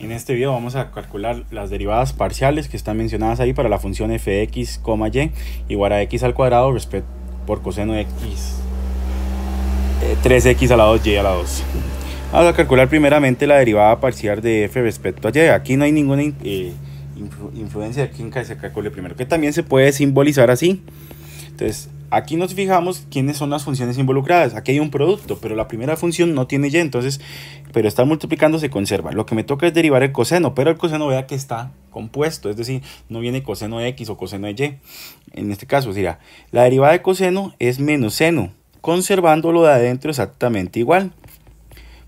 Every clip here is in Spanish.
En este video vamos a calcular las derivadas parciales que están mencionadas ahí para la función f y igual a x al cuadrado respecto por coseno de x, 3x eh, a la 2, y a la 2. Vamos a calcular primeramente la derivada parcial de f respecto a y. Aquí no hay ninguna eh, influencia de quién se calcule primero, que también se puede simbolizar así. Entonces, aquí nos fijamos quiénes son las funciones involucradas. Aquí hay un producto, pero la primera función no tiene y, entonces, pero está multiplicando se conserva. Lo que me toca es derivar el coseno, pero el coseno vea que está compuesto, es decir, no viene coseno de x o coseno de y. En este caso sería, la derivada de coseno es menos seno, conservándolo de adentro exactamente igual.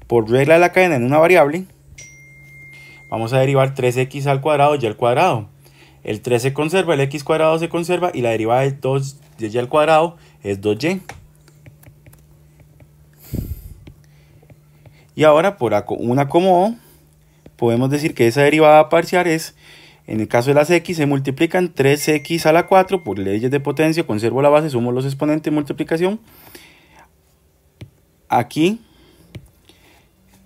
Por regla de la cadena en una variable, vamos a derivar 3x al cuadrado y al cuadrado. El 3 se conserva, el x cuadrado se conserva y la derivada de 2 de y al cuadrado es 2y. Y ahora por una o podemos decir que esa derivada parcial es, en el caso de las x, se multiplican 3x a la 4 por leyes de potencia, conservo la base, sumo los exponentes, multiplicación. Aquí,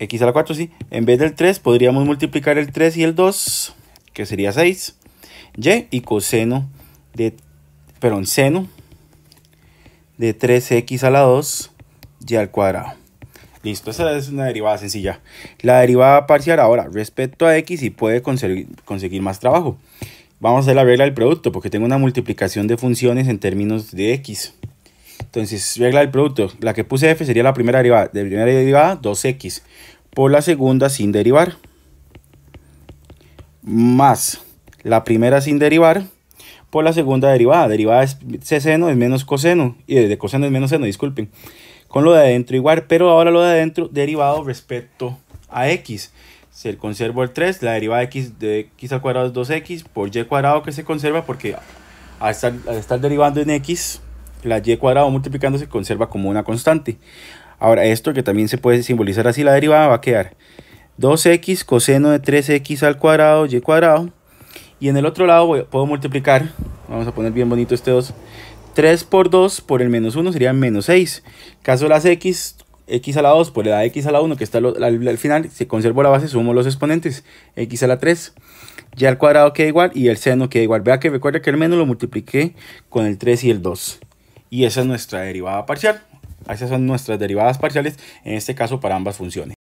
x a la 4, sí, en vez del 3 podríamos multiplicar el 3 y el 2, que sería 6, y y coseno de, perdón, seno de 3x a la 2 y al cuadrado. Listo, esa es una derivada sencilla. La derivada parcial ahora respecto a x y puede conseguir, más trabajo. Vamos a hacer la regla del producto porque tengo una multiplicación de funciones en términos de x. Entonces, regla del producto. La que puse f sería la primera derivada. De primera derivada, 2x. Por la segunda sin derivar. Más la primera sin derivar por la segunda derivada. Derivada es seno es menos coseno, y de coseno es menos seno, disculpen. Con lo de adentro igual, pero ahora lo de adentro derivado respecto a x. Se el conservo el 3, la derivada de x de x al cuadrado es 2x por y cuadrado que se conserva porque al estar, derivando en x, la y cuadrado multiplicando se conserva como una constante. Ahora esto que también se puede simbolizar así la derivada va a quedar 2x coseno de 3x al cuadrado y cuadrado y en el otro lado puedo multiplicar, vamos a poner bien bonito este 2, 3 por 2 por el menos 1 sería menos 6. Caso de las x, x a la 2 por la x a la 1 que está al, final, si conservo la base sumo los exponentes, x a la 3. Ya el cuadrado queda igual y el seno queda igual. Vea que recuerda que el menos lo multipliqué con el 3 y el 2. Y esa es nuestra derivada parcial. Esas son nuestras derivadas parciales, en este caso para ambas funciones.